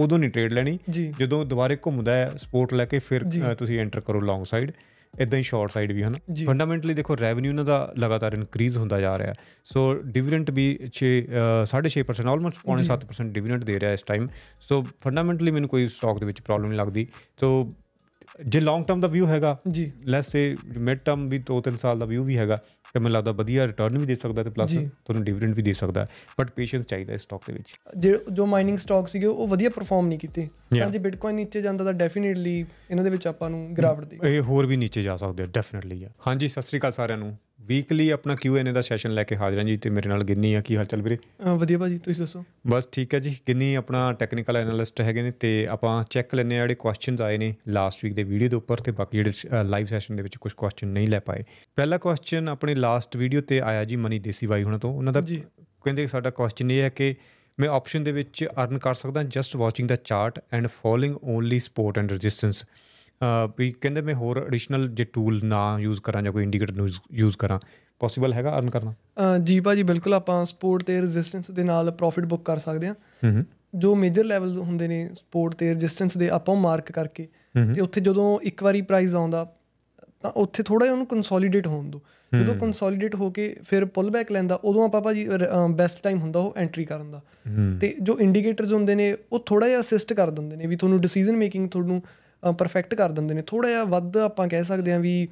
ਉਦੋਂ ਨਹੀਂ ਟ੍ਰੇਡ ਲੈਣੀ ਜਦੋਂ ਦੁਬਾਰੇ ਘੁੰਮਦਾ ਹੈ ਸਪੋਰਟ ਲੈ ਕੇ ਫਿਰ ਤੁਸੀਂ ਐਂਟਰ ਕਰੋ ਲੌਂਗ ਸਾਈਡ ਇਦਾਂ ਹੀ ਸ਼ਾਰਟ ਸਾਈਡ ਵੀ ਹਨ ਫੰਡਾਮੈਂਟਲੀ ਦੇਖੋ ਰੈਵਨਿਊ ਇਹਨਾਂ ਦਾ ਲਗਾਤਾਰ ਇਨਕਰੀਜ਼ ਹੁੰਦਾ ਜਾ ਰਿਹਾ ਸੋ ਡਿਵੀਡੈਂਟ ਵੀ 6 6.5% ਆਲਮੋਸਟ 7% ਡਿਵੀਡੈਂਟ ਦੇ ਰਿਹਾ ਇਸ ਟਾਈਮ ਸੋ ਫੰਡਾਮੈਂਟਲੀ ਮੈਨੂੰ ਕੋਈ ਸਟਾਕ ਦੇ ਵਿੱਚ ਪ੍ਰੋਬਲਮ ਨਹੀਂ ਲੱਗਦੀ ਸੋ ਜੇ ਲੌਂਗ ਟਰਮ ਦਾ ਵਿਊ ਹੈਗਾ ਜੀ ਲੈਟਸ ਸੇ ਮਿਡ ਟਰਮ ਵੀ 2-3 ਸਾਲ ਦਾ ਵਿਊ ਵੀ ਹੈਗਾ ਤੇ ਮੈਨੂੰ ਲੱਗਦਾ ਵਧੀਆ ਰਿਟਰਨ ਵੀ ਦੇ ਸਕਦਾ ਤੇ ਪਲੱਸ ਤੁਹਾਨੂੰ ਡਿਵੀਡੈਂਡ ਵੀ ਦੇ ਸਕਦਾ ਬਟ ਪੇਸ਼ੈਂਸ ਚਾਹੀਦਾ ਇਸ ਸਟਾਕ ਦੇ ਵਿੱਚ ਜੋ ਮਾਈਨਿੰਗ ਸਟਾਕ ਸੀਗੇ ਉਹ ਵਧੀਆ ਪਰਫਾਰਮ ਨਹੀਂ ਕੀਤੇ ਹਾਂਜੀ ਜੇ ਬਿਟਕੋਇਨ ਨੀਚੇ ਜਾਂਦਾ ਤਾਂ ਡੈਫੀਨਿਟਲੀ ਇਹਨਾਂ ਦੇ ਵਿੱਚ ਆਪਾਂ ਨੂੰ ਗਰਾਵਟ ਦੇ ਇਹ ਹੋਰ ਵੀ ਨੀਚੇ ਜਾ ਸਕਦੇ ਆ ਡੈਫੀਨਿਟਲੀ ਆ ਹਾਂਜੀ ਸਤਿ ਸ੍ਰੀ ਅਕਾਲ ਸਾਰਿਆਂ ਨੂੰ ਵੀਕਲੀ ਆਪਣਾ ਕਿਊ ਐਨ ਏ ਦਾ ਸੈਸ਼ਨ ਲੈ ਕੇ ਹਾਜ਼ਰ ਹਾਂ ਜੀ ਤੇ ਮੇਰੇ ਨਾਲ ਗਿੰਨੀ ਆ ਕੀ ਹਾਲ ਚਾਲ ਵੀਰੇ ਵਧੀਆ ਭਾਜੀ ਤੁਸੀਂ ਦੱਸੋ ਬਸ ਠੀਕ ਹੈ ਜੀ ਗਿੰਨੀ ਆਪਣਾ ਟੈਕਨੀਕਲ ਐਨਾਲਿਸਟ ਹੈਗੇ ਨੇ ਤੇ ਆਪਾਂ ਚੈੱਕ ਲੈਨੇ ਆ ਜਿਹੜੇ ਕੁਐਸਚਨਸ ਆਏ ਨੇ ਲਾਸਟ ਵੀਕ ਦੇ ਵੀਡੀਓ ਦੇ ਉੱਪਰ ਤੇ ਬਾਕੀ ਜਿਹੜੇ ਲਾਈਵ ਸੈਸ਼ਨ ਦੇ ਵਿੱਚ ਕੁਝ ਕੁਐਸਚਨ ਨਹੀਂ ਲੈ ਪਾਏ ਪਹਿਲਾ ਕੁਐਸਚਨ ਆਪਣੇ ਲਾਸਟ ਵੀਡੀਓ ਤੇ ਆਇਆ ਜੀ ਮਨੀ ਦੇਸੀ ਬਾਈ ਹੁਣਾਂ ਤੋਂ ਉਹਨਾਂ ਦਾ ਕਹਿੰਦੇ ਸਾਡਾ ਕੁਐਸਚਨ ਇਹ ਹੈ ਕਿ ਮੈਂ ਆਪਸ਼ਨ ਦੇ ਵਿੱਚ ਅਰਨ ਕਰ ਸਕਦਾ just watching the chart and following only support and resistance ਵੀ ਕਹਿੰਦੇ ਮੈਂ ਹੋਰ ਐਡੀਸ਼ਨਲ ਜੇ ਟੂਲ ਨਾ ਯੂਜ਼ ਕਰਾਂ ਜਾਂ ਕੋਈ ਇੰਡੀਕੇਟਰ ਯੂਜ਼ ਕਰਾਂ ਪੋਸੀਬਲ ਹੈਗਾ ਅਰਨ ਕਰਨਾ ਜੀ ਭਾਜੀ ਬਿਲਕੁਲ ਆਪਾਂ ਸਪੋਰਟ ਤੇ ਰੈਜ਼ਿਸਟੈਂਸ ਦੇ ਨਾਲ ਪ੍ਰੋਫਿਟ ਬੁੱਕ ਕਰ ਸਕਦੇ ਹਾਂ ਜੋ ਮੇਜਰ ਲੈਵਲਸ ਹੁੰਦੇ ਨੇ ਸਪੋਰਟ ਤੇ ਰੈਜ਼ਿਸਟੈਂਸ ਦੇ ਆਪਾਂ ਮਾਰਕ ਕਰਕੇ ਤੇ ਉੱਥੇ ਜਦੋਂ ਇੱਕ ਵਾਰੀ ਪ੍ਰਾਈਸ ਆਉਂਦਾ ਤਾਂ ਉੱਥੇ ਥੋੜਾ ਜਿਹਾ ਉਹਨੂੰ ਕੰਸੋਲੀਡੇਟ ਹੋਣ ਦੋ ਜਦੋਂ ਕੰਸੋਲੀਡੇਟ ਹੋ ਕੇ ਫਿਰ ਪੁੱਲ ਬੈਕ ਲੈਂਦਾ ਉਦੋਂ ਆਪਾਂ ਭਾਜੀ ਬੈਸਟ ਟਾਈਮ ਹੁੰਦਾ ਉਹ ਐਂਟਰੀ ਕਰਨ ਦਾ ਤੇ ਜੋ ਇੰਡੀਕੇਟਰਸ ਹੁੰਦੇ ਨੇ ਉਹ ਥੋੜਾ ਜਿਹਾ ਅਸਿਸਟ ਕਰ ਦਿੰਦੇ ਨੇ ਵੀ ਤੁਹਾਨੂੰ ਡਿਸੀਜਨ ਮੇਕਿੰਗ ਤੁਹਾਨੂੰ ਪਰਫੈਕਟ ਕਰ ਦਿੰਦੇ ਨੇ ਥੋੜਾ ਜਿਹਾ ਵੱਧ ਆਪਾਂ ਕਹਿ ਸਕਦੇ ਹਾਂ ਵੀ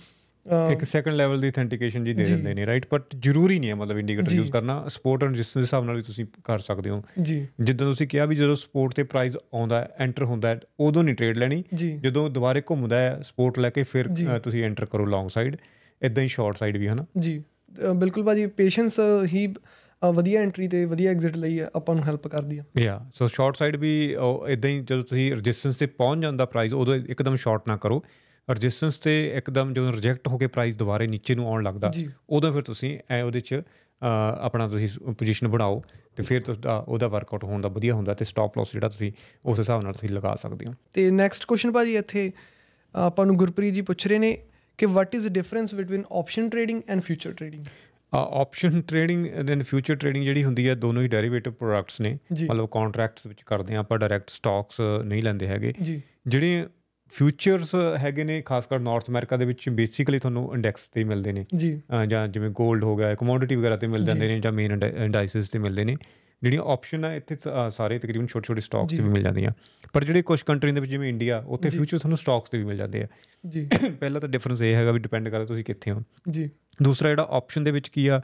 ਇੱਕ ਸੈਕੰਡ ਲੈਵਲ ਦੀ ਅਥੈਂਟੀਕੇਸ਼ਨ ਜੀ ਦੇ ਦਿੰਦੇ ਨੇ ਰਾਈਟ ਬਟ ਜ਼ਰੂਰੀ ਨਹੀਂ ਹੈ ਮਤਲਬ ਇੰਡੀਕੇਟਰ ਯੂਜ਼ ਕਰਨਾ ਸਪੋਰਟ ਐਂਡ ਜਿਸ ਹਿਸਾਬ ਨਾਲ ਵੀ ਤੁਸੀਂ ਕਰ ਸਕਦੇ ਹੋ ਜਿੱਦਾਂ ਤੁਸੀਂ ਕਿਹਾ ਵੀ ਜਦੋਂ ਸਪੋਰਟ ਤੇ ਪ੍ਰਾਈਸ ਆਉਂਦਾ ਐਂਟਰ ਹੁੰਦਾ ਉਦੋਂ ਨਹੀਂ ਟ੍ਰੇਡ ਲੈਣੀ ਜਦੋਂ ਦੁਬਾਰੇ ਘੁੰਮਦਾ ਹੈ ਸਪੋਰਟ ਲੈ ਕੇ ਫਿਰ ਤੁਸੀਂ ਐਂਟਰ ਕਰੋ ਲੌਂਗ ਸਾਈਡ ਇਦਾਂ ਹੀ ਸ਼ਾਰਟ ਸਾਈਡ ਵੀ ਹਨਾ ਜੀ ਬਿਲਕੁਲ ਭਾਜੀ ਪੇਸ਼ੈਂਸ ਹੀ ਵਧੀਆ ਐਂਟਰੀ ਤੇ ਵਧੀਆ ਐਗਜ਼ਿਟ ਲਈ ਆਪਾਂ ਨੂੰ ਹੈਲਪ ਕਰਦੀ ਆ ਯਾ ਸੋ ਸ਼ਾਰਟ ਸਾਈਡ ਵੀ ਇਦਾਂ ਹੀ ਜਦੋਂ ਤੁਸੀਂ ਰੈਜ਼ਿਸਟੈਂਸ ਤੇ ਪਹੁੰਚ ਜਾਂਦਾ ਪ੍ਰਾਈਸ ਉਦੋਂ ਇੱਕਦਮ ਸ਼ਾਰਟ ਨਾ ਕਰੋ ਰੈਜ਼ਿਸਟੈਂਸ ਤੇ ਇੱਕਦਮ ਜਦੋਂ ਰਿਜੈਕਟ ਹੋ ਕੇ ਪ੍ਰਾਈਸ ਦੁਬਾਰੇ ਨੀਚੇ ਨੂੰ ਆਉਣ ਲੱਗਦਾ ਉਦੋਂ ਫਿਰ ਤੁਸੀਂ ਐ ਉਹਦੇ 'ਚ ਆਪਣਾ ਤੁਸੀਂ ਪੋਜੀਸ਼ਨ ਬਣਾਓ ਤੇ ਫਿਰ ਤੁਹਾਡਾ ਉਹਦਾ ਵਰਕਆਊਟ ਹੋਣ ਦਾ ਵਧੀਆ ਹੁੰਦਾ ਤੇ ਸਟਾਪ ਲਾਸ ਜਿਹੜਾ ਤੁਸੀਂ ਉਸ ਹਿਸਾਬ ਨਾਲ ਤੁਸੀਂ ਲਗਾ ਸਕਦੇ ਹੋ ਤੇ ਨੈਕਸਟ ਕੁਐਸਚਨ ਭਾਜੀ ਇੱਥੇ ਆਪਾਂ ਨੂੰ ਗੁਰਪ੍ਰੀਤ ਜੀ ਪੁੱਛ ਰਹੇ ਨੇ ਕਿ what is the difference between option trading and future trading option trading than future trading ਜਿਹੜੀ ਹੁੰਦੀ ਹੈ ਦੋਨੋਂ ਹੀ ਡੈਰੀਵੇਟਿਵ ਪ੍ਰੋਡਕਟਸ ਨੇ ਮਤਲਬ ਕੰਟਰੈਕਟਸ ਵਿੱਚ ਕਰਦੇ ਆ ਆਪਾਂ ਡਾਇਰੈਕਟ ਸਟਾਕਸ ਨਹੀਂ ਲੈਂਦੇ ਹੈਗੇ ਜਿਹੜੇ ਫਿਊਚਰਸ ਹੈਗੇ ਨੇ ਖਾਸ ਕਰ ਨਾਰਥ ਅਮਰੀਕਾ ਦੇ ਵਿੱਚ ਬੇਸਿਕਲੀ ਤੁਹਾਨੂੰ ਇੰਡੈਕਸ ਤੇ ਮਿਲਦੇ ਨੇ ਜਾਂ ਜਿਵੇਂ 골ਡ ਹੋ ਗਿਆ ਕਮੋਡਿਟੀ ਵਗੈਰਾ ਤੇ ਮਿਲ ਜਾਂਦੇ ਨੇ ਜਾਂ ਮੇਨ ਇੰਡਾਈਸਿਸ ਤੇ ਮਿਲਦੇ ਨੇ ਜਿਹੜੀਆਂ ਆਪਸ਼ਨ ਆ ਇੱਥੇ ਸਾਰੇ ਤਕਰੀਬਨ ਛੋਟੇ ਛੋਟੇ ਸਟਾਕਸ ਤੇ ਵੀ ਮਿਲ ਜਾਂਦੀਆਂ ਪਰ ਜਿਹੜੇ ਕੁਝ ਕੰਟਰੀ ਦੇ ਵਿੱਚ ਜਿਵੇਂ ਇੰਡੀਆ ਉੱਥੇ ਫਿਊਚਰ ਤੁਹਾਨੂੰ ਸਟਾਕਸ ਤੇ ਵੀ ਮਿਲ ਜਾਂਦੇ ਆ ਜੀ ਪਹਿਲਾ ਤਾਂ ਡਿਫਰੈਂਸ ਇਹ ਹੈਗਾ ਵੀ ਡਿਪੈਂਡ ਕਰਦਾ ਤੁਸੀਂ ਕਿੱਥੇ ਹੋ ਜੀ ਦੂਸਰਾ ਜਿਹੜਾ ਆਪਸ਼ਨ ਦੇ ਵਿੱਚ ਕੀ ਆ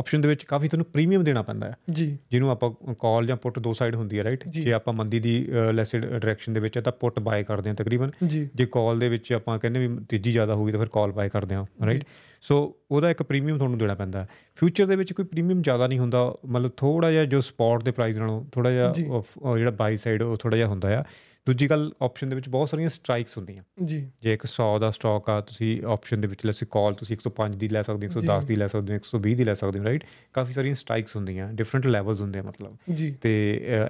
ਆਪਸ਼ਨ ਦੇ ਵਿੱਚ ਕਾਫੀ ਤੁਹਾਨੂੰ ਪ੍ਰੀਮੀਅਮ ਦੇਣਾ ਪੈਂਦਾ ਹੈ ਜੀ ਜਿਹਨੂੰ ਆਪਾਂ ਕਾਲ ਜਾਂ ਪੁੱਟ ਦੋ ਸਾਈਡ ਹੁੰਦੀ ਹੈ ਰਾਈਟ ਜੇ ਆਪਾਂ ਮੰਦੀ ਦੀ ਲੈਸਿਡ ਡਾਇਰੈਕਸ਼ਨ ਦੇ ਵਿੱਚ ਤਾਂ ਪੁੱਟ ਬਾਏ ਕਰਦੇ ਹਾਂ ਤਕਰੀਬਨ ਜੇ ਕਾਲ ਦੇ ਵਿੱਚ ਆਪਾਂ ਕਹਿੰਦੇ ਵੀ ਤੇਜ਼ੀ ਜ਼ਿਆਦਾ ਹੋਊਗੀ ਤਾਂ ਫਿਰ ਕਾਲ ਬਾਏ ਕਰਦੇ ਹਾਂ ਰਾਈਟ ਸੋ ਉਹਦਾ ਇੱਕ ਪ੍ਰੀਮੀਅਮ ਤੁਹਾਨੂੰ ਦੇਣਾ ਪੈਂਦਾ ਫਿਊਚਰ ਦੇ ਵਿੱਚ ਕੋਈ ਪ੍ਰੀਮੀਅਮ ਜ਼ਿਆਦਾ ਨਹੀਂ ਹੁੰਦਾ ਮਤਲਬ ਥੋੜਾ ਜਿਹਾ ਜੋ ਸਪੌਟ ਦੇ ਪ੍ਰਾਈਸ ਨਾਲੋਂ ਥੋੜਾ ਜਿਹਾ ਜਿਹੜਾ ਬਾਈ ਸਾਈਡ ਉਹ ਥੋੜਾ ਜਿਹਾ ਹੁੰਦਾ ਆ ਦੂਜੀ ਗੱਲ ਆਪਸ਼ਨ ਦੇ ਵਿੱਚ ਬਹੁਤ ਸਾਰੀਆਂ ਸਟ੍ਰਾਈਕਸ ਹੁੰਦੀਆਂ ਜੀ ਜੇ ਇੱਕ 100 ਦਾ ਸਟਾਕ ਆ ਤੁਸੀਂ ਆਪਸ਼ਨ ਦੇ ਵਿੱਚ ਲੈਸੀ ਕਾਲ ਤੁਸੀਂ 105 ਦੀ ਲੈ ਸਕਦੇ ਹੋ 110 ਦੀ ਲੈ ਸਕਦੇ ਹੋ 120 ਦੀ ਲੈ ਸਕਦੇ ਹੋ ਰਾਈਟ ਕਾਫੀ ਸਾਰੀਆਂ ਸਟ੍ਰਾਈਕਸ ਹੁੰਦੀਆਂ ਡਿਫਰੈਂਟ ਲੈਵਲਸ ਹੁੰਦੇ ਆ ਮਤਲਬ ਜੀ ਤੇ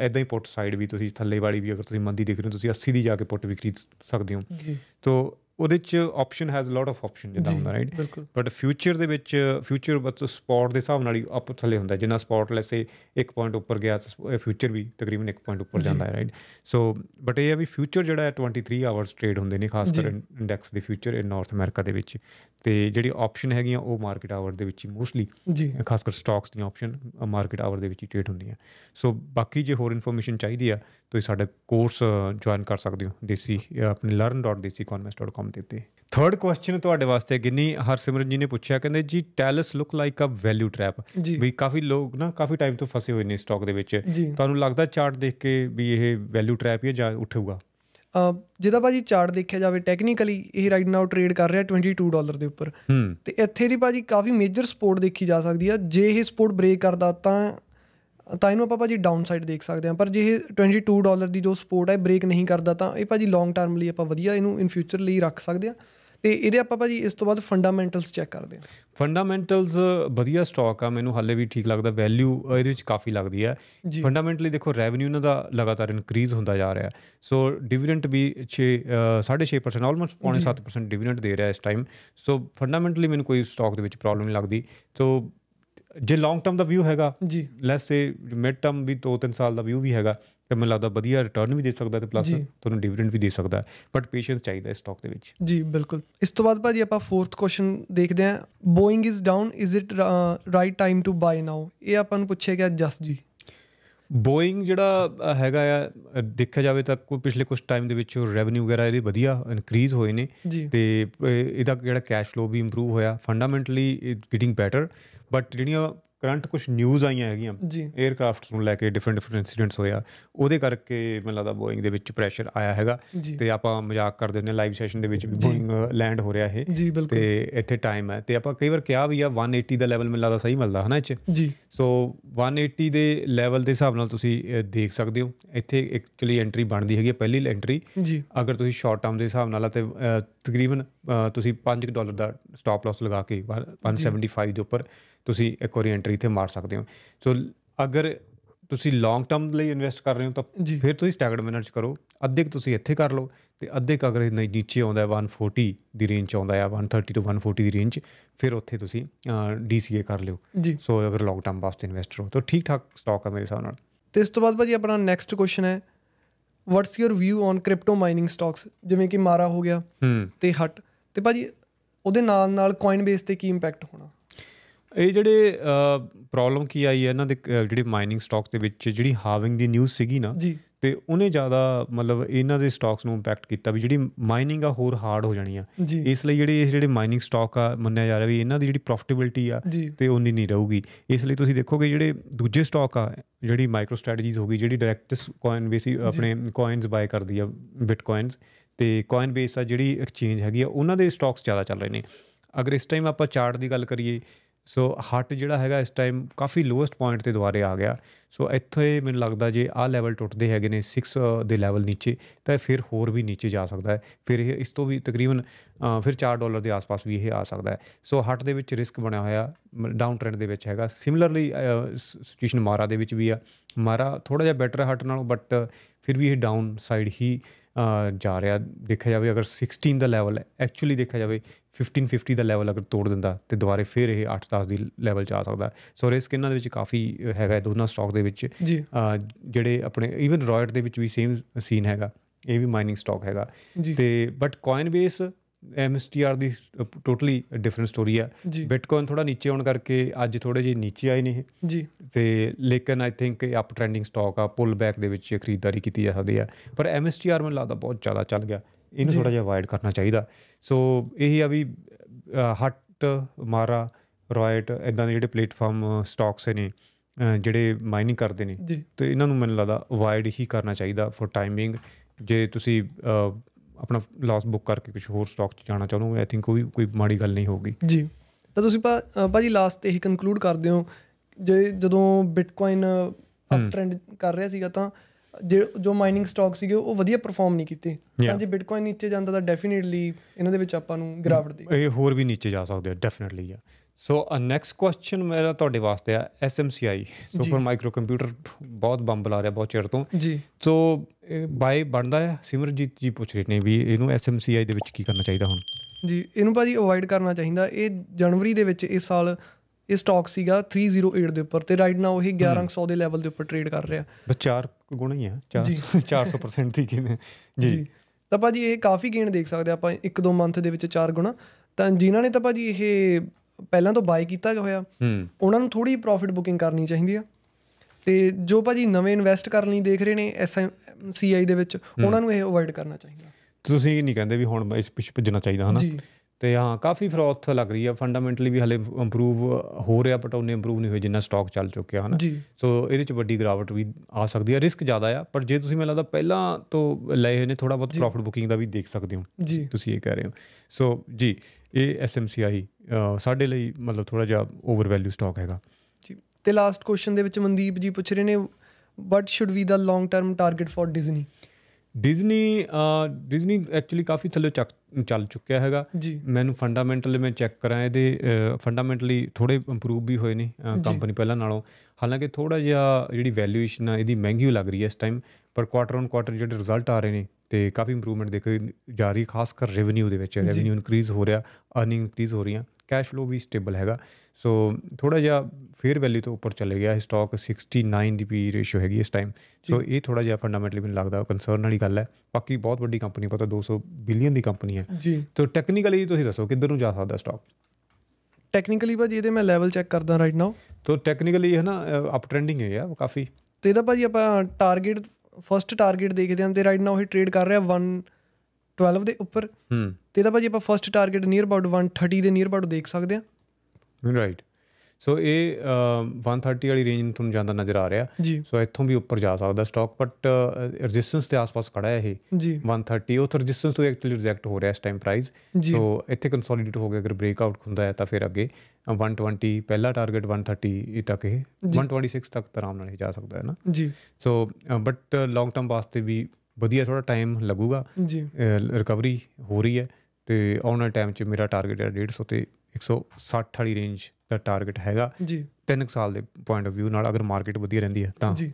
ਐਦਾਂ ਹੀ ਪੁੱਟ ਸਾਈਡ ਵੀ ਤੁਸੀਂ ਥੱਲੇ ਵਾਲੀ ਵੀ ਅਗਰ ਤੁਸੀਂ ਮੰਦੀ ਦੇਖ ਰਹੇ ਹੋ ਤੁਸੀਂ 80 ਦੀ ਜਾ ਕੇ ਪੁੱਟ ਵੀ ਖਰੀਦ ਸਕਦੇ ਹੋ ਜੀ ਤੋਂ ਉਹਦੇ ਚ option has lot of option ਜਿਹਦਾ ਹੁੰਦਾ ਰਾਈਟ ਬਟ ਫਿਊਚਰ ਦੇ ਵਿੱਚ ਫਿਊਚਰ ਬਸ ਸਪੋਰਟ ਦੇ ਹਿਸਾਬ ਨਾਲ ਹੀ ਅਪ ਥੱਲੇ ਹੁੰਦਾ ਜਿੰਨਾ ਸਪੌਟ ਲੈਸੇ 1 ਪੁਆਇੰਟ ਉੱਪਰ ਗਿਆ ਤਾਂ ਫਿਊਚਰ ਵੀ ਤਕਰੀਬਨ 1 ਪੁਆਇੰਟ ਉੱਪਰ ਜਾਂਦਾ ਹੈ ਰਾਈਟ ਸੋ ਬਟ ਇਹ ਆ ਵੀ ਫਿਊਚਰ ਜਿਹੜਾ ਹੈ 23 ਆਵਰਸ ਟ੍ਰੇਡ ਹੁੰਦੇ ਨੇ ਖਾਸ ਕਰ ਇੰਡੈਕਸ ਦੇ ਫਿਊਚਰ ਇਨ ਨਾਰਥ ਅਮਰੀਕਾ ਦੇ ਵਿੱਚ ਤੇ ਜਿਹੜੀ ਆਪਸ਼ਨ ਹੈਗੀਆਂ ਉਹ ਮਾਰਕੀਟ ਆਵਰ ਦੇ ਵਿੱਚ ਹੀ ਮੋਸਟਲੀ ਖਾਸ ਕਰ ਸਟਾਕਸ ਦੀ ਆਪਸ਼ਨ ਮਾਰਕੀਟ ਆਵਰ ਦੇ ਵਿੱਚ ਹੀ ਟ੍ਰੇਡ ਹੁੰਦੀਆਂ ਸੋ ਬਾਕੀ ਜੇ ਹੋਰ ਇਨਫੋਰਮੇਸ਼ਨ ਚਾਹੀਦੀ ਆ ਤੁਸੀਂ ਸਾਡਾ ਕੋਰਸ ਜੁਆਇਨ ਕਰ ਸਕਦੇ ਹੋ ਦੇਸੀ ਆਪਣੇ learn.deseconomist.com ਦਿੱਤੀ ਥਰਡ ਕੁਐਸਚਨ ਤੁਹਾਡੇ ਵਾਸਤੇ ਗਿੰਨੀ ਹਰਸਿਮਰਨ ਜੀ ਨੇ ਪੁੱਛਿਆ ਕਹਿੰਦੇ ਜੀ ਟੈਲਸ look like a value trap ਵੀ ਕਾਫੀ ਲੋਕ ਨਾ ਕਾਫੀ ਟਾਈਮ ਤੋਂ ਫਸੇ ਹੋਏ ਨੇ ਸਟਾਕ ਦੇ ਵਿੱਚ ਤੁਹਾਨੂੰ ਲੱਗਦਾ ਚਾਰਟ ਦੇਖ ਕੇ ਵੀ ਇਹ ਵੈਲਿਊ ਟ੍ਰੈਪ ਹੀ ਜਾਂ ਉੱਠੂਗਾ ਜਿਹਦਾ ਭਾਜੀ ਚਾਰਟ ਦੇਖਿਆ ਜਾਵੇ ਟੈਕਨੀਕਲੀ ਇਹ ਰਾਈਟ ਨਾਓ ਟ੍ਰੇਡ ਕਰ ਰਿਹਾ 22 ਡਾਲਰ ਦੇ ਉੱਪਰ ਤੇ ਇੱਥੇ ਦੀ ਭਾਜੀ ਕਾਫੀ ਮੇਜਰ ਸਪੋਰਟ ਦੇਖੀ ਜਾ ਸਕਦੀ ਆ ਜੇ ਇਹ ਸਪੋਰਟ ਬ੍ਰੇਕ ਕਰਦਾ ਤਾਂ ਤਾਂ ਇਹਨੂੰ ਆਪਾਂ ਭਾਜੀ ਡਾਊਨ ਸਾਈਡ ਦੇਖ ਸਕਦੇ ਹਾਂ ਪਰ ਜੇ ਇਹ 22 ਡਾਲਰ ਦੀ ਜੋ ਸਪੋਰਟ ਹੈ ਬ੍ਰੇਕ ਨਹੀਂ ਕਰਦਾ ਤਾਂ ਇਹ ਭਾਜੀ ਲੌਂਗ ਟਰਮ ਲਈ ਆਪਾਂ ਵਧੀਆ ਇਹਨੂੰ ਇਨ ਫਿਊਚਰ ਲਈ ਰੱਖ ਸਕਦੇ ਹਾਂ ਤੇ ਇਹਦੇ ਆਪਾਂ ਭਾਜੀ ਇਸ ਤੋਂ ਬਾਅਦ ਫੰਡਾਮੈਂਟਲਸ ਚੈੱਕ ਕਰਦੇ ਹਾਂ ਫੰਡਾਮੈਂਟਲਸ ਵਧੀਆ ਸਟਾਕ ਆ ਮੈਨੂੰ ਹਾਲੇ ਵੀ ਠੀਕ ਲੱਗਦਾ ਵੈਲਿਊ ਇਹਦੇ ਵਿੱਚ ਕਾਫੀ ਲੱਗਦੀ ਹੈ ਫੰਡਾਮੈਂਟਲੀ ਦੇਖੋ ਰੈਵਨਿਊ ਇਹਨਾਂ ਦਾ ਲਗਾਤਾਰ ਇਨਕਰੀਜ਼ ਹੁੰਦਾ ਜਾ ਰਿਹਾ ਸੋ ਡਿਵੀਡੈਂਡ ਵੀ 6 6.5% ਆਲਮੋਸਟ 0.7% ਡਿਵੀਡੈਂਡ ਦੇ ਰਿਹਾ ਇਸ ਟਾਈਮ ਸੋ ਫੰਡਾਮੈਂਟਲੀ ਮੈਨੂੰ ਕੋਈ ਸਟਾਕ ਦੇ ਵਿੱਚ ਪ੍ਰੋਬਲਮ ਨਹੀਂ ਲੱਗਦੀ ਸੋ ਜੇ ਲੌਂਗ ਟਰਮ ਦਾ ਵਿਊ ਹੈਗਾ ਜੀ ਲੈਟਸ ਸੇ ਮਿਡ ਟਰਮ ਵੀ 2-3 ਸਾਲ ਦਾ ਵਿਊ ਵੀ ਹੈਗਾ ਤੇ ਮੈਨੂੰ ਲੱਗਦਾ ਵਧੀਆ ਰਿਟਰਨ ਵੀ ਦੇ ਸਕਦਾ ਤੇ ਪਲੱਸ ਤੁਹਾਨੂੰ ਡਿਵੀਡੈਂਡ ਵੀ ਦੇ ਸਕਦਾ ਬਟ ਪੇਸ਼ੈਂਸ ਚਾਹੀਦਾ ਇਸ ਸਟਾਕ ਦੇ ਵਿੱਚ ਜੀ ਬਿਲਕੁਲ ਇਸ ਤੋਂ ਬਾਅਦ ਭਾਜੀ ਆਪਾਂ ਫੋਰਥ ਕੁਐਸਚਨ ਦੇਖਦੇ ਹਾਂ Boeing is down is it right time to buy now ਇਹ ਆਪਾਂ ਨੂੰ ਪੁੱਛਿਆ ਗਿਆ ਜਸ ਜੀ ਬੋਇੰਗ ਜਿਹੜਾ ਹੈਗਾ ਆ ਦੇਖਿਆ ਜਾਵੇ ਤਾਂ ਕੋ ਪਿਛਲੇ ਕੁਝ ਟਾਈਮ ਦੇ ਵਿੱਚ ਰੈਵਨਿਊ ਵਗੈਰਾ ਇਹਦੇ ਵਧੀਆ ਇਨਕਰੀਜ਼ ਹੋਏ ਨੇ ਤੇ ਇਹਦਾ ਜਿਹੜਾ ਕੈਸ਼ ਫਲੋ ਵੀ ਇੰਪਰੂਵ ਹੋਇਆ fundamentally it getting better but ਜਿਹੜੀਆਂ ਕਰੰਟ ਕੁਝ ਨਿਊਜ਼ ਆਈਆਂ ਹੈਗੀਆਂ 에ਅਰਕ੍ਰਾਫਟਸ ਨੂੰ ਲੈ ਕੇ ਡਿਫਰੈਂਟ ਡਿਫਰੈਂਟ ਇਨਸੀਡੈਂਟਸ ਹੋਇਆ ਉਹਦੇ ਕਰਕੇ ਮੈਨੂੰ ਲੱਗਦਾ ਬੋਇੰਗ ਦੇ ਵਿੱਚ ਪ੍ਰੈਸ਼ਰ ਆਇਆ ਹੈਗਾ ਤੇ ਆਪਾਂ ਮਜ਼ਾਕ ਕਰਦੇ ਹੁੰਦੇ ਲਾਈਵ ਸੈਸ਼ਨ ਦੇ ਵਿੱਚ ਬੋਇੰਗ ਲੈਂਡ ਹੋ ਰਿਹਾ ਇਹ ਤੇ ਇੱਥੇ ਟਾਈਮ ਹੈ ਤੇ ਆਪਾਂ ਕਈ ਵਾਰ ਕਿਹਾ ਵੀ ਆ 180 ਦਾ ਲੈਵਲ ਮੈਨੂੰ ਲੱਗਦਾ ਸਹੀ ਮਿਲਦਾ ਹਨਾ ਇੱਚ ਜੀ ਸੋ 180 ਦੇ ਲੈਵਲ ਦੇ ਹਿਸਾਬ ਨਾਲ ਤੁਸੀਂ ਦੇਖ ਸਕਦੇ ਹੋ ਇੱਥੇ ਐਕਚੁਅਲੀ ਐਂਟਰੀ ਬਣਦੀ ਹੈਗੀ ਪਹਿਲੀ ਐਂਟਰੀ ਜੀ ਅਗਰ ਤੁਸੀਂ ਸ਼ਾਰਟ ਟਰਮ ਦੇ ਹਿਸਾਬ ਨਾਲ ਤੇ ਤਕਰੀਬਨ ਤੁਸੀਂ 5 ਡਾਲਰ ਦਾ ਸਟਾਪ ਲਾਸ ਲਗਾ ਕੇ 175 ਦੇ ਉੱਪਰ ਤੁਸੀਂ ਇੱਕ ਵਾਰੀ ਐਂਟਰੀ ਇੱਥੇ ਮਾਰ ਸਕਦੇ ਹੋ ਸੋ ਅਗਰ ਤੁਸੀਂ ਲੌਂਗ ਟਰਮ ਲਈ ਇਨਵੈਸਟ ਕਰ ਰਹੇ ਹੋ ਤਾਂ ਫਿਰ ਤੁਸੀਂ ਸਟੈਗਰਡ ਚ ਕਰੋ ਅੱਧੇ ਤੁਸੀਂ ਇੱਥੇ ਕਰ ਲਓ ਤੇ ਅੱਧੇ ਕ ਅਗਰ ਨੀਚੇ ਆਉਂਦਾ 140 ਦੀ ਰੇਂਜ ਆਉਂਦਾ ਹੈ 130 ਤੋਂ 140 ਦੀ ਰੇਂਜ ਫਿਰ ਉੱਥੇ ਤੁਸੀਂ ਡੀਸੀਏ ਕਰ ਲਿਓ ਸੋ ਅਗਰ ਲੌਂਗ ਟਰਮ ਵਾਸਤੇ ਇਨਵੈਸਟਰ ਹੋ ਤਾਂ ਠੀਕ ਠਾਕ ਸਟਾਕ ਹੈ ਮੇਰੇ ਹਿਸਾਬ ਨਾਲ ਤੇ ਇਸ ਤੋਂ ਬਾਅਦ ਭਾਜੀ ਆਪਣਾ ਨੈਕਸਟ ਕੁਐਸਚਨ ਹੈ what's your view on crypto mining stocks ਜਿਵੇਂ ਕਿ ਮਾਰਾ ਹੋ ਗਿਆ ਤੇ ਹਟ ਤੇ ਭਾਜੀ ਉਹਦੇ ਨਾਲ ਨਾਲ ਬੇਸ ਤੇ ਕੀ ਇੰਪੈਕਟ ਹੋਣਾ ਇਹ ਜਿਹੜੇ ਪ੍ਰੋਬਲਮ ਕੀ ਆਈ ਹੈ ਇਹਨਾਂ ਦੇ ਜਿਹੜੇ ਮਾਈਨਿੰਗ ਸਟਾਕ ਦੇ ਵਿੱਚ ਜਿਹੜੀ ਹਾਵਿੰਗ ਦੀ ਨਿਊਜ਼ ਸੀਗੀ ਨਾ ਤੇ ਉਹਨੇ ਜ਼ਿਆਦਾ ਮਤਲਬ ਇਹਨਾਂ ਦੇ ਸਟਾਕਸ ਨੂੰ ਇੰਪੈਕਟ ਕੀਤਾ ਵੀ ਜਿਹੜੀ ਮਾਈਨਿੰਗ ਆ ਹੋਰ ਹਾਰਡ ਹੋ ਜਾਣੀ ਆ ਇਸ ਲਈ ਜਿਹੜੇ ਜਿਹੜੇ ਮਾਈਨਿੰਗ ਸਟਾਕ ਆ ਮੰਨਿਆ ਜਾ ਰਿਹਾ ਵੀ ਇਹਨਾਂ ਦੀ ਜਿਹੜੀ ਪ੍ਰੋਫਿਟੇਬਿਲਟੀ ਆ ਤੇ ਉਨੀ ਨਹੀਂ ਰਹੂਗੀ ਇਸ ਲਈ ਤੁਸੀਂ ਦੇਖੋਗੇ ਜਿਹੜੇ ਦੂਜੇ ਸਟਾਕ ਆ ਜਿਹੜੀ ਮਾਈਕਰੋ ਸਟ੍ਰੈਟਜੀਜ਼ ਹੋ ਗਈ ਜਿਹੜੀ ਡਾਇਰੈਕਟ ਕੋਇਨ ਬੇਸੀ ਆਪਣੇ ਕੋਇਨਸ ਬਾਏ ਕਰਦੀ ਆ ਬਿਟਕੋਇਨਸ ਤੇ ਕੋਇਨਬੇਸ ਆ ਜਿਹੜੀ ਐਕਸਚੇਂਜ ਹੈਗੀ ਆ ਉਹਨਾਂ ਦੇ ਸਟਾਕਸ ਜ਼ਿਆਦਾ ਚੱਲ ਰਹੇ ਨੇ ਅਗਰ ਇਸ ਟਾਈਮ ਆਪਾਂ ਚਾਰਟ ਦੀ ਗੱਲ ਕਰੀਏ ਸੋ ਹੱਟ ਜਿਹੜਾ ਹੈਗਾ ਇਸ ਟਾਈਮ ਕਾਫੀ ਲੋਐਸਟ ਪੁਆਇੰਟ ਤੇ ਦੁਬਾਰੇ ਆ ਗਿਆ ਸੋ ਇੱਥੇ ਮੈਨੂੰ ਲੱਗਦਾ ਜੇ ਆਹ ਲੈਵਲ ਟੁੱਟਦੇ ਹੈਗੇ ਨੇ 6 ਦੇ ਲੈਵਲ ਨੀਚੇ ਤਾਂ ਫਿਰ ਹੋਰ ਵੀ ਨੀਚੇ ਜਾ ਸਕਦਾ ਹੈ ਫਿਰ ਇਹ ਇਸ ਤੋਂ ਵੀ ਤਕਰੀਬਨ ਫਿਰ 4 ਡਾਲਰ ਦੇ ਆਸ-ਪਾਸ ਵੀ ਇਹ ਆ ਸਕਦਾ ਹੈ ਸੋ ਹੱਟ ਦੇ ਵਿੱਚ ਰਿਸਕ ਬਣਿਆ ਹੋਇਆ ਡਾਊਨ ਟ੍ਰੈਂਡ ਦੇ ਵਿੱਚ ਹੈਗਾ ਸਿਮਿਲਰਲੀ ਸਿਚੁਏਸ਼ਨ ਮਾਰਾ ਦੇ ਵਿੱਚ ਵੀ ਆ ਮਾਰਾ ਥੋੜਾ ਜਿਹਾ ਬੈਟਰ ਹੱਟ ਨਾਲੋਂ ਬਟ ਫਿਰ ਵੀ ਇਹ ਡਾਊਨ ਸਾਈਡ ਹੀ ਜਾ ਰਿਹਾ ਦੇਖਿਆ ਜਾਵੇ ਅਗਰ 16 ਦਾ ਲੈਵਲ ਹੈ ਐਕਚੁਅਲੀ ਦੇਖਿਆ ਜਾਵੇ 1550 ਦਾ ਲੈਵਲ ਅਗਰ ਤੋੜ ਦਿੰਦਾ ਤੇ ਦੁਬਾਰੇ ਫਿਰ ਇਹ 8-10 ਦੀ ਲੈਵਲ ਚ ਆ ਸਕਦਾ ਸੋ ਰਿਸਕ ਇਹਨਾਂ ਦੇ ਵਿੱਚ ਕਾਫੀ ਹੈਗਾ ਦੋਨਾਂ ਸਟਾਕ ਦੇ ਵਿੱਚ ਜਿਹੜੇ ਆਪਣੇ ਇਵਨ ਰॉयਟ ਦੇ ਵਿੱਚ ਵੀ ਸੇਮ ਸੀਨ ਹੈਗਾ ਇਹ ਵੀ ਮਾਈਨਿੰਗ ਸਟਾਕ ਹੈਗਾ ਤੇ ਬਟ ਬੇਸ ਐਮਐਸਟੀਆਰ ਦੀ ਟੋਟਲੀ ਡਿਫਰੈਂਟ ਸਟੋਰੀ ਆ ਬਿਟਕੋਇਨ ਥੋੜਾ ਨੀਚੇ ਆਉਣ ਕਰਕੇ ਅੱਜ ਥੋੜੇ ਜਿਹੇ ਨੀਚੇ ਆਏ ਨੇ ਜੀ ਤੇ ਲੇਕਿਨ I think up trending stock ਆ ਪੁੱਲ ਬੈਕ ਦੇ ਵਿੱਚ ਖਰੀਦਦਾਰੀ ਕੀਤੀ ਜਾ ਸਕਦੀ ਆ ਪਰ ਐਮਐਸਟੀਆਰ ਮੈਨੂੰ ਲੱਗਦਾ ਬਹੁਤ ਜ਼ਿਆਦਾ ਚੱਲ ਗਿਆ ਇਹਨੂੰ ਥੋੜਾ ਜਿਹਾ ਅਵਾਇਡ ਕਰਨਾ ਚਾਹੀਦਾ ਸੋ ਇਹ ਆ ਵੀ ਹਟ ਮਾਰਾ ਰਾਇਟ ਇਦਾਂ ਦੇ ਜਿਹੜੇ ਪਲੇਟਫਾਰਮ ਸਟਾਕਸ ਨੇ ਜਿਹੜੇ ਮਾਈਨਿੰਗ ਕਰਦੇ ਨੇ ਤੇ ਇਹਨਾਂ ਨੂੰ ਮੈਨੂੰ ਲੱਗਦਾ ਅਵਾਇਡ ਹੀ ਕਰਨਾ ਚਾਹੀਦਾ ਫॉर ਟਾਈਮਿੰਗ ਜੇ ਤੁਸੀਂ ਆਪਣਾ ਲਾਸ ਬੁੱਕ ਕਰਕੇ ਕੁਝ ਹੋਰ ਸਟਾਕ 'ਚ ਜਾਣਾ ਚਾਹੁੰਦਾ ਆਈ ਥਿੰਕ ਕੋਈ ਕੋਈ ਮਾੜੀ ਗੱਲ ਨਹੀਂ ਹੋਊਗੀ ਜੀ ਤਾਂ ਤੁਸੀਂ ਭਾਜੀ ਲਾਸਟ ਤੇ ਇਹ ਕਨਕਲੂਡ ਕਰਦੇ ਹੋ ਜੇ ਜਦੋਂ ਬਿਟਕੋਇਨ ਅਪ ਟ੍ਰੈਂਡ ਕਰ ਰਿਹਾ ਸੀਗਾ ਤਾਂ ਜੋ ਮਾਈਨਿੰਗ ਸਟਾਕ ਸੀਗੇ ਉਹ ਵਧੀਆ ਪਰਫਾਰਮ ਨਹੀਂ ਕੀਤੇ ਤਾਂ ਜੇ ਬਿਟਕੋਇਨ ਨੀਚੇ ਜਾਂਦਾ ਤਾਂ ਡੈਫੀਨਿਟਲੀ ਇਹਨਾਂ ਦੇ ਵਿੱਚ ਆਪਾਂ ਨੂੰ ਗਿਰਾਵਟ ਦੇ ਇਹ ਹੋਰ ਵੀ ਨੀਚੇ ਜਾ ਸਕਦੇ ਆ ਡੈਫੀਨਿਟਲੀ ਆ ਸੋ ਅ ਨੈਕਸਟ ਕੁਐਸਚਨ ਮੇਰਾ ਤੁਹਾਡੇ ਵਾਸਤੇ ਆ S M C I super micro computer ਬਹੁਤ ਬੰਬ ਲਾ ਰਿਹਾ ਬਹੁਤ ਚਿਰ ਤੋਂ ਜੀ ਸੋ ਬਾਈ ਬਣਦਾ ਹੈ ਸਿਮਰਜੀਤ ਜੀ ਪੁੱਛ ਰਹੇ ਨੇ ਵੀ ਇਹਨੂੰ ਐਸ ਐਮ ਸੀ ਆਈ ਦੇ ਵਿੱਚ ਕੀ ਕਰਨਾ ਚਾਹੀਦਾ ਹੁਣ ਜੀ ਇਹਨੂੰ ਭਾਜੀ ਅਵੋਇਡ ਕਰਨਾ ਚਾਹੀਦਾ ਇਹ ਜਨਵਰੀ ਦੇ ਵਿੱਚ ਇਸ ਸਾਲ ਇਹ ਸਟਾਕ ਸੀਗਾ 308 ਦੇ ਉੱਪਰ ਤੇ ਰਾਈਟ ਨਾਓ ਇਹ 1100 ਦੇ ਲੈਵਲ ਦੇ ਉੱਪਰ ਟ੍ਰੇਡ ਕਰ ਰਿਹਾ ਵਿਚਾਰ ਗੁਣਾ ਹੀ ਆ 400 400% ਦੀ ਕਿਵੇਂ ਜੀ ਤਾਂ ਭਾਜੀ ਇਹ ਕਾਫੀ ਗੇਨ ਦੇਖ ਸਕਦੇ ਆਪਾਂ ਇੱਕ ਦੋ ਮੰਥ ਦੇ ਵਿੱਚ 4 ਗੁਣਾ ਤਾਂ ਜਿਨ੍ਹਾਂ ਨੇ ਤਾਂ ਭਾਜੀ ਇਹ ਪਹਿਲਾਂ ਤੋਂ ਬਾਈ ਕੀਤਾ ਹੋਇਆ ਉਹਨਾਂ ਨੂੰ ਥੋੜੀ ਪ੍ਰੋਫਿਟ ਬੁਕਿੰਗ ਕਰਨੀ ਚਾਹੀਦੀ ਆ ਤੇ ਜੋ ਭਾਜੀ ਨਵੇਂ ਇਨਵੈਸਟ ਕਰਨ ਲਈ ਦੇਖ ਰਹੇ ਨੇ ਐਸ ਸੀਆਈ ਦੇ ਵਿੱਚ ਉਹਨਾਂ ਨੂੰ ਇਹ ਅਵੋਇਡ ਕਰਨਾ ਚਾਹੀਦਾ ਤੁਸੀਂ ਇਹ ਨਹੀਂ ਕਹਿੰਦੇ ਵੀ ਹੁਣ ਇਸ ਪਿੱਛੇ ਭੱਜਣਾ ਚਾਹੀਦਾ ਹਨਾ ਤੇ ਹਾਂ ਕਾਫੀ ਫਰੋਥ ਲੱਗ ਰਹੀ ਆ ਫੰਡਾਮੈਂਟਲੀ ਵੀ ਹਲੇ ਇੰਪਰੂਵ ਹੋ ਰਿਹਾ ਬਟ ਉਹਨੇ ਇੰਪਰੂਵ ਨਹੀਂ ਹੋਏ ਜਿੰਨਾ ਸਟਾਕ ਚੱਲ ਚੁੱਕਿਆ ਹਨਾ ਸੋ ਇਹਦੇ ਚ ਵੱਡੀ ਗਿਰਾਵਟ ਵੀ ਆ ਸਕਦੀ ਆ ਰਿਸਕ ਜ਼ਿਆਦਾ ਆ ਪਰ ਜੇ ਤੁਸੀਂ ਮੈਨੂੰ ਲੱਗਦਾ ਪਹਿਲਾਂ ਤੋਂ ਲਏ ਹੋਏ ਨੇ ਥੋੜਾ ਬਹੁਤ ਪ੍ਰੋਫਿਟ ਬੁਕਿੰਗ ਦਾ ਵੀ ਦੇਖ ਸਕਦੇ ਹੋ ਤੁਸੀਂ ਇਹ ਕਹਿ ਰਹੇ ਹੋ ਸੋ ਜੀ ਇਹ ਐਸਐਮਸੀਆਈ ਸਾਡੇ ਲਈ ਮਤਲਬ ਥੋੜਾ ਜਿਹਾ ਓਵਰ ਵੈਲਿਊ ਸਟਾਕ ਹੈਗਾ ਜੀ ਤੇ ਲਾਸਟ ਕੁਐਸਚਨ ਦੇ ਵਿੱਚ ਮਨਦੀਪ ਜੀ ਪੁੱਛ ਰਹੇ ਨੇ what should be the long term target for Disney Disney Disney actually ਕਾਫੀ ਥੱਲੇ ਚੱਕ ਚੱਲ ਚੁੱਕਿਆ ਹੈਗਾ ਮੈਨੂੰ ਫੰਡਾਮੈਂਟਲ ਮੈਂ ਚੈੱਕ ਕਰਾਂ ਇਹਦੇ ਫੰਡਾਮੈਂਟਲੀ ਥੋੜੇ ਇੰਪਰੂਵ ਵੀ ਹੋਏ ਨੇ ਕੰਪਨੀ ਪਹਿਲਾਂ ਨਾਲੋਂ ਹਾਲਾਂਕਿ ਥੋੜਾ ਜਿਹਾ ਜਿਹੜੀ ਵੈਲਿਊਏਸ਼ਨ ਆ ਇਹਦੀ ਮਹਿੰਗੀ ਲੱਗ ਰਹੀ ਹੈ ਇਸ ਟਾਈਮ ਪਰ ਕੁਆਟਰ ਔਨ ਕੁਆਟਰ ਜਿਹੜੇ ਰਿਜ਼ਲਟ ਆ ਰਹੇ ਨੇ ਤੇ ਕਾਫੀ ਇੰਪਰੂਵਮੈਂਟ ਦੇਖੇ ਜਾ ਰਹੀ ਖਾਸ ਕਰ ਰੈਵਨਿਊ ਦੇ ਵਿੱਚ ਰੈਵਨਿਊ ਇਨਕਰੀਜ਼ ਹੋ ਰਿਹਾ ਅਰਨਿੰਗ ਇਨਕਰੀਜ਼ ਹੋ ਰਹੀਆਂ ਕੈਸ਼ ਫਲੋ ਵੀ ਸਟੇਬਲ ਹੈਗਾ ਸੋ ਥੋੜਾ ਜਿਹਾ ਫੇਅਰ ਵੈਲਿਊ ਤੋਂ ਉੱਪਰ ਚਲੇ ਗਿਆ ਇਹ ਸਟਾਕ 69 ਦੀ ਪੀ ਰੇਸ਼ੋ e ਹੈਗੀ ਇਸ ਟਾਈਮ ਸੋ ਇਹ ਥੋੜਾ ਜਿਹਾ ਫੰਡਾਮੈਂਟਲੀ ਮੈਨੂੰ ਲੱਗਦਾ ਕੰਸਰਨ ਵਾਲੀ ਗੱਲ ਹੈ ਬਾਕੀ ਬਹੁਤ ਵੱਡੀ ਕੰਪਨੀ ਪਤਾ 200 ਬਿਲੀਅਨ ਦੀ ਕੰਪਨੀ ਹੈ ਜੀ ਸੋ ਟੈਕਨੀਕਲੀ ਤੁਸੀਂ ਦੱਸੋ ਕਿੱਧਰ ਨੂੰ ਜਾ ਸਕਦਾ ਸਟਾਕ ਟੈਕਨੀਕਲੀ ਭਾਜੀ ਇਹਦੇ ਮੈਂ ਲੈਵਲ ਚੈੱਕ ਕਰਦਾ ਰਾਈਟ ਨਾਓ ਸੋ ਟੈਕਨੀਕਲੀ ਹੈ ਨਾ ਅਪ ਟ੍ਰੈਂਡਿੰਗ ਹੈ ਯਾ ਕਾਫੀ ਤੇ ਇਹਦਾ ਭਾਜੀ ਆਪਾਂ ਟਾਰਗੇਟ ਫਰਸਟ ਟਾਰਗੇਟ ਦੇਖਦੇ ਹਾਂ ਤੇ ਰਾਈਟ ਨਾਓ ਇਹ ਟ੍ਰੇਡ ਕਰ ਰਿਹਾ 1 12 ਦੇ ਉੱਪਰ ਹੂੰ ਤੇ ਇਹਦਾ ਭਾਜੀ ਆਪਾਂ ਫਰਸਟ ਟਾਰਗੇਟ ਨੀਅਰ ਅਬਾਊਟ 130 ਦੇ ਨੀਅਰ ਅਬਾਊਟ ਦੇਖ ਸਕਦੇ ਆ ਰਾਈਟ ਸੋ ਇਹ 130 ਵਾਲੀ ਰੇਂਜ ਨੂੰ ਤੁਹਾਨੂੰ ਜਾਂਦਾ ਨਜ਼ਰ ਆ ਰਿਹਾ ਸੋ ਇੱਥੋਂ ਵੀ ਉੱਪਰ ਜਾ ਸਕਦਾ ਸਟਾਕ ਬਟ ਰੈਜ਼ਿਸਟੈਂਸ ਦੇ ਆਸ-ਪਾਸ ਖੜਾ ਹੈ ਇਹ 130 ਉਥਰ ਰੈਜ਼ਿਸਟੈਂਸ ਤੋਂ ਐਕਚੁਅਲੀ ਰਿਜੈਕਟ ਹੋ ਰਿਹਾ ਇਸ ਟਾਈਮ ਪ੍ਰਾਈਸ ਸੋ ਇੱਥੇ ਕੰਸੋਲੀਡੇਟ ਹੋ ਗਿਆ ਅਗਰ ਬ੍ਰੇਕ ਆਊਟ ਹੁੰਦਾ ਹੈ ਤਾਂ ਫਿਰ ਅੱਗੇ 120 ਪਹਿਲਾ ਟਾਰਗੇਟ 130 ਤੱਕ ਇਹ 126 ਤੱਕ ਆਰਾਮ ਨਾਲ ਜਾ ਸਕਦਾ ਹੈ ਨਾ ਜੀ ਸੋ ਬਟ ਲੌਂਗ ਟਰਮ ਵਾਸਤੇ ਵੀ ਵਧੀਆ ਥੋੜਾ ਟਾਈਮ ਲੱਗੂਗਾ ਜੀ ਰਿਕਵਰੀ ਹੋ ਰਹੀ ਹੈ ਤੇ ਆਉਣ ਵਾਲੇ ਟਾਈਮ 'ਚ ਮੇਰਾ ਟਾਰਗੇਟ ਹੈ 150 ਤੇ 160 ਵਾਲੀ ਰੇਂਜ ਦਾ ਟਾਰਗੇਟ ਹੈਗਾ ਜੀ 3 ਸਾਲ ਦੇ ਪੁਆਇੰਟ ਆਫ View ਨਾਲ ਅਗਰ ਮਾਰਕੀਟ ਵਧੀਆ ਰਹਿੰਦੀ ਹੈ ਤਾਂ ਜੀ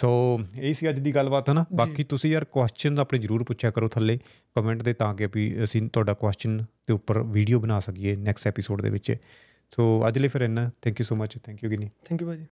ਸੋ ਇਹ ਸੀ ਅੱਜ ਦੀ ਗੱਲਬਾਤ ਹੈ ਨਾ ਬਾਕੀ ਤੁਸੀਂ ਯਾਰ ਕੁਐਸਚਨ ਆਪਣੇ ਜਰੂਰ ਪੁੱਛਿਆ ਕਰੋ ਥੱਲੇ ਕਮੈਂਟ ਦੇ ਤਾਂ ਕਿ ਵੀ ਅਸੀਂ ਤੁਹਾਡਾ ਕੁਐਸਚਨ ਦੇ ਉੱਪਰ ਵੀਡੀਓ ਬਣਾ ਸਕੀਏ ਨੈਕਸਟ ਐਪੀਸੋਡ ਦੇ ਵਿੱਚ ਸੋ ਅੱਜ ਲਈ ਫਿਰ ਇੰਨਾ thank you so much thank you ਗਿਨੀ ਥੈਂਕ ਯੂ ਬਾਜੀ